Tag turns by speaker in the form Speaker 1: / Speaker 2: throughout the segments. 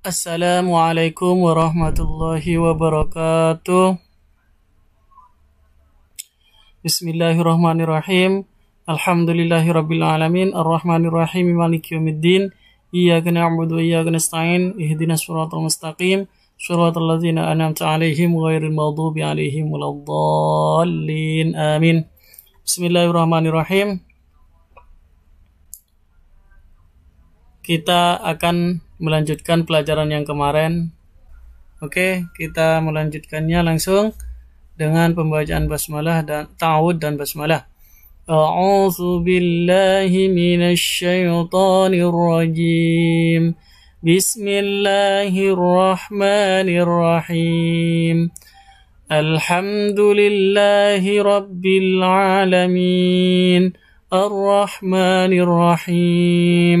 Speaker 1: Assalamualaikum warahmatullahi wabarakatuh. Bismillahirrahmanirrahim. rabbil alamin rahmanirrahim maliki yaumiddin. Iyyaka na'budu wa iyyaka Ihdina surat al mustaqim. al-lazina an'amta 'alaihim ghairil maghdubi 'alaihim Waladhalin Amin. Bismillahirrahmanirrahim. Kita akan melanjutkan pelajaran yang kemarin. Oke, kita melanjutkannya langsung dengan pembacaan basmalah dan ta'awud dan basmalah. A'udzu billahi minasy syaithanir rajim. Bismillahirrahmanirrahim. Alhamdulillahi rabbil alamin. العالمين الرحمن الرحيم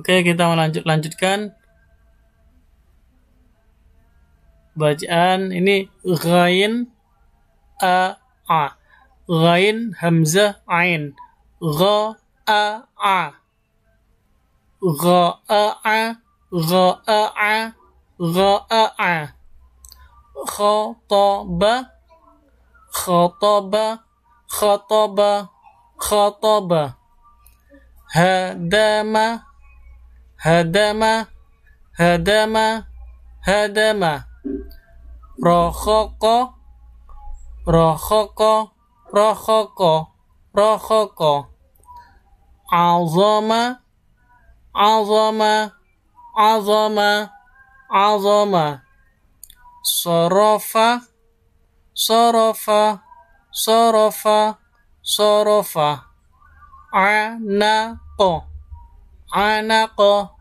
Speaker 1: Oke, kita lanjut lanjutkan. Bacaan ini ghain a a. Ghain hamzah ain. Gha a a. Gha a a. Gha a a. Gha a a. Khataba khataba khataba khataba hadama hadama hadama hadama rohoko rohoko rohoko rohoko azama azama azama azama sorofa sorofa sorofa sorofa anako anako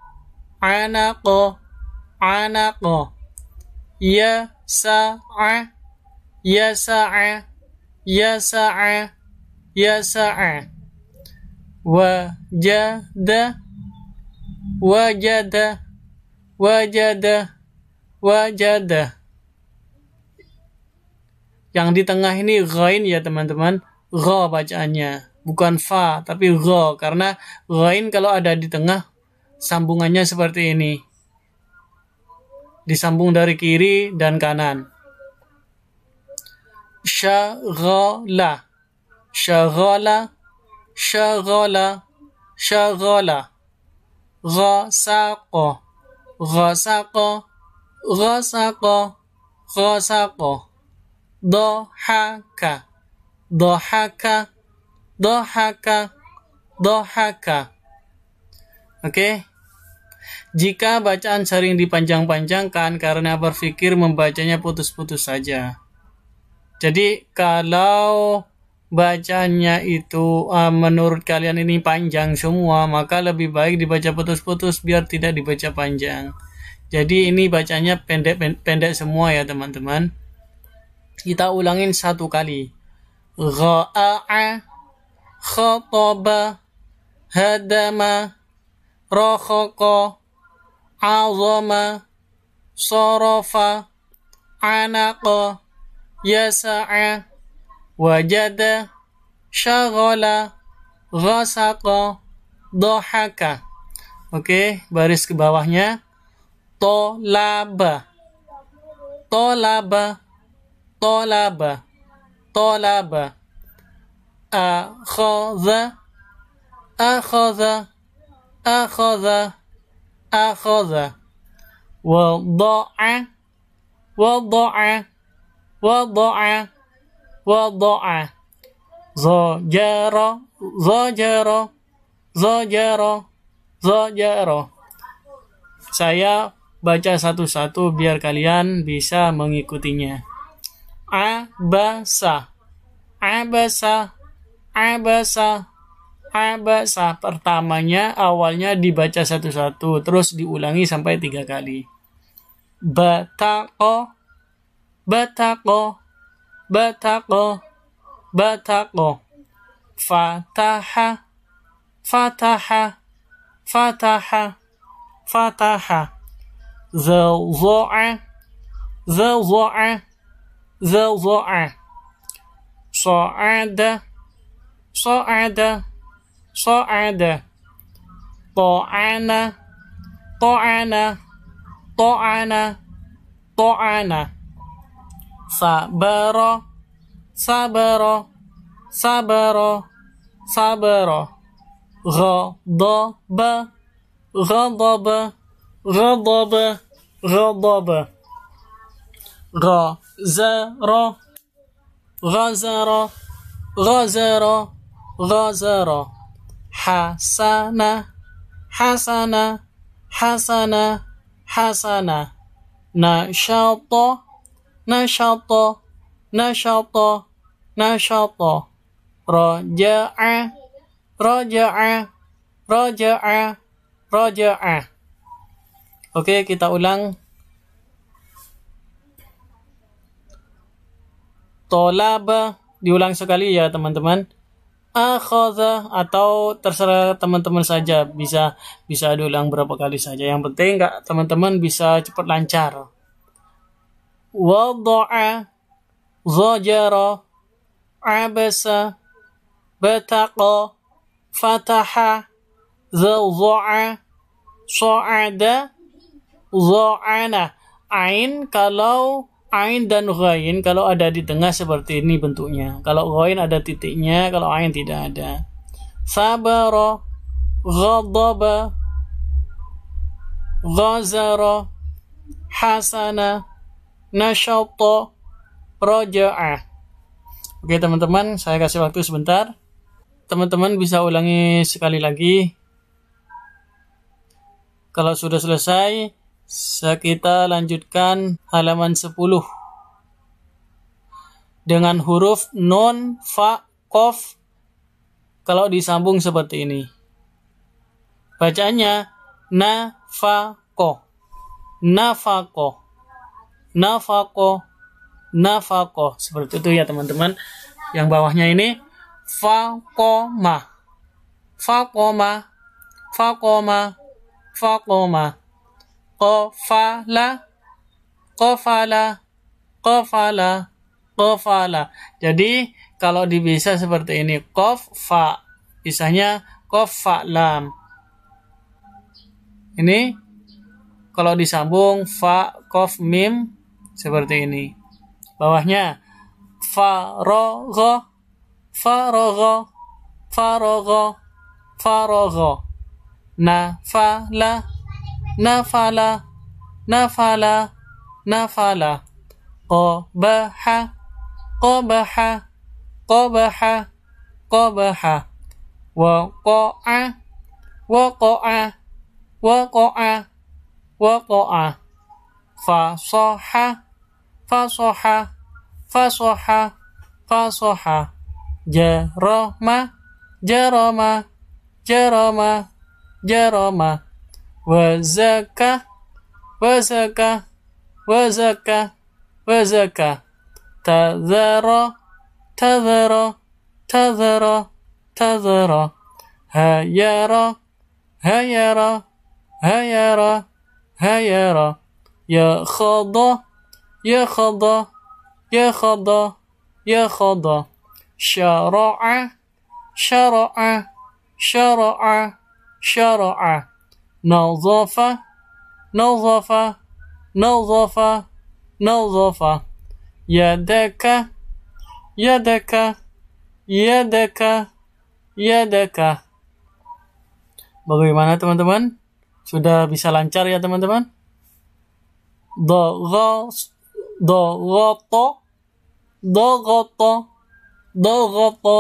Speaker 1: Anako, anako, ya sa a ya sa a ya sa a ya sa a wajada wajada wajada wajada yang di tengah ini ghain ya teman-teman gho bacaannya bukan fa tapi gho karena ghain kalau ada di tengah sambungannya seperti ini. Disambung dari kiri dan kanan. Syaghala. Syaghala. Syaghala. Syaghala. Ghasaqo. Ghasaqo. Ghasaqo. Ghasaqa. Dohaka. Dohaka. Dohaka. Dohaka. Oke. Jika bacaan sering dipanjang-panjangkan karena berpikir membacanya putus-putus saja. Jadi kalau bacanya itu uh, menurut kalian ini panjang semua, maka lebih baik dibaca putus-putus biar tidak dibaca panjang. Jadi ini bacanya pendek-pendek semua ya teman-teman. Kita ulangin satu kali. Gha'a khataba hadama rokhoko, azoma, sorofa, anako, yasa'a, wajada, syagola, ghasako, dohaka. Oke, baris ke bawahnya. Tolaba. Tolaba. Tolaba. Tolaba. Akhadha. Akhadha akhadha akhadha wada'a wada'a wada'a wada'a zajara zajara zajara zajara saya baca satu-satu biar kalian bisa mengikutinya abasa abasa abasa Abasa pertamanya awalnya dibaca satu-satu terus diulangi sampai tiga kali batako batako batako batako fataha fataha fataha fataha zawza'a, zawza'a. So'ada, so'ada. So صعد طعن طعن طعن طعن صبر صبر صبر صبر غضب غضب غضب غضب غزر غزر غزر غزر Hasana, Hasana, Hasana, Hasana, nashato nashato nashato nashato raja'a raja'a raja'a raja'a oke kita ulang tolaba diulang sekali ya teman-teman akhadha atau terserah teman-teman saja bisa bisa diulang berapa kali saja yang penting nggak teman-teman bisa cepat lancar wada'a zajara abasa bataqa fataha zawza'a sa'ada za'ana ain kalau Ain dan Ghain kalau ada di tengah seperti ini bentuknya. Kalau Ghain ada titiknya, kalau Ain tidak ada. Sabara, Ghadaba, Ghazara, Hasana, Nasyata, Raja'ah. Oke teman-teman, saya kasih waktu sebentar. Teman-teman bisa ulangi sekali lagi. Kalau sudah selesai, kita lanjutkan halaman 10. Dengan huruf non, fa, kof, kalau disambung seperti ini. bacanya Bacaannya ko. Na, fa, ko. Seperti itu ya teman-teman. Yang bawahnya ini fakoma, fakoma, fakoma, fakoma qafala qafala qafala qafala. Jadi kalau dibisa seperti ini qaf fa bisanya qaf fa lam. Ini kalau disambung fa qaf mim seperti ini. Bawahnya fa fa fa ro faragha na fa la nafala nafala nafala qabaha qabaha qabaha qabaha waqa'a waqa'a waqa'a waqa'a fasaha fasaha fasaha fasaha jarama jarama jarama jarama وزكى وزكى وزكى وزكى تذر تذر تذر تذر هيرا هيرا هيرا هيرا يخض يخض يخض يخض شرع شرع شرع شرع نظافة نظافة نظافة نظافة يدك يدك يدك يدك Bagaimana teman-teman? Sudah bisa lancar ya teman-teman? Do do do do Dogoto Dogoto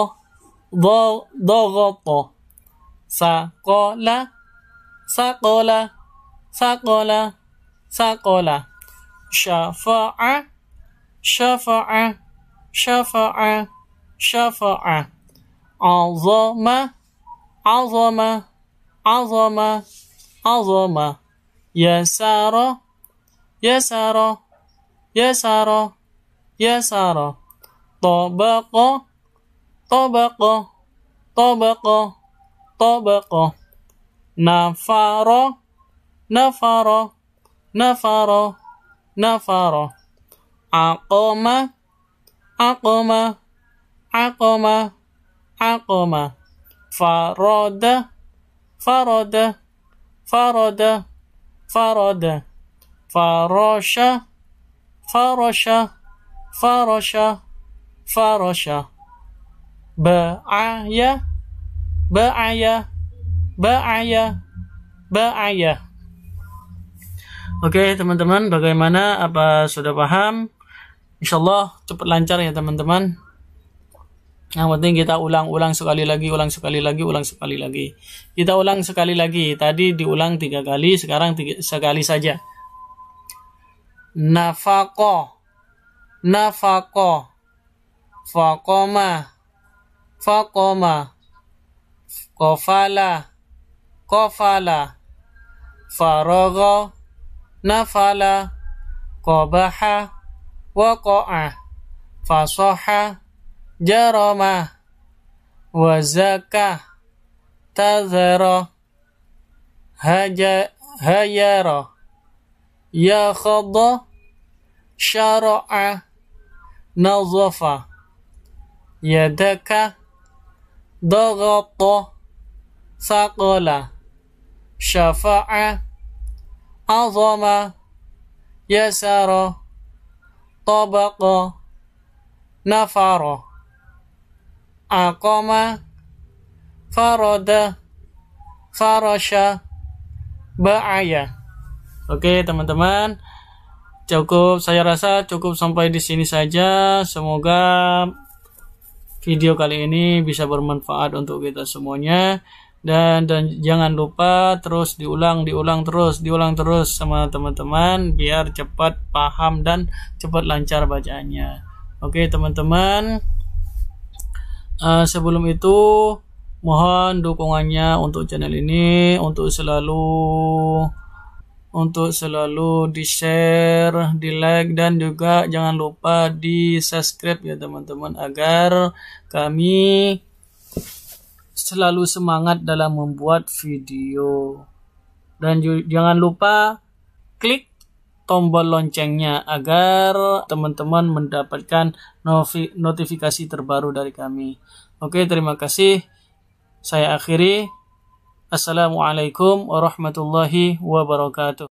Speaker 1: do Dogoto Sakola ثقل ثقل ثقل شفاعة شفاعة شفاعة شفاعة عظمة عظمة عظمة عظمة يسار يسار يسار يسار طبقة طبقة طبقة طبقة نفر نفر نفر نفر عقم عقم عقم عقم فرد فرد فرد فرد فرش فرش فرش فرش بعي بعي ba'aya ba'aya Oke teman-teman bagaimana apa sudah paham Insyaallah cepat lancar ya teman-teman yang penting kita ulang-ulang sekali lagi ulang sekali lagi ulang sekali lagi kita ulang sekali lagi tadi diulang tiga kali sekarang tiga, sekali saja nafako nafako fakoma fakoma kofala قفل فرغ نفل قبح وقع فصح جرم وزكى تذر هجر يخض شرع نظف يدك ضغط ثقل syafa'a azama yasara tabaqa nafara aqama farada farasha ba'aya oke teman-teman cukup saya rasa cukup sampai di sini saja semoga video kali ini bisa bermanfaat untuk kita semuanya dan dan jangan lupa terus diulang diulang terus diulang terus sama teman-teman biar cepat paham dan cepat lancar bacaannya oke teman-teman uh, sebelum itu mohon dukungannya untuk channel ini untuk selalu untuk selalu di share, di like dan juga jangan lupa di subscribe ya teman-teman agar kami selalu semangat dalam membuat video. Dan jangan lupa klik tombol loncengnya agar teman-teman mendapatkan notifikasi terbaru dari kami. Oke, terima kasih. Saya akhiri. Assalamualaikum warahmatullahi wabarakatuh.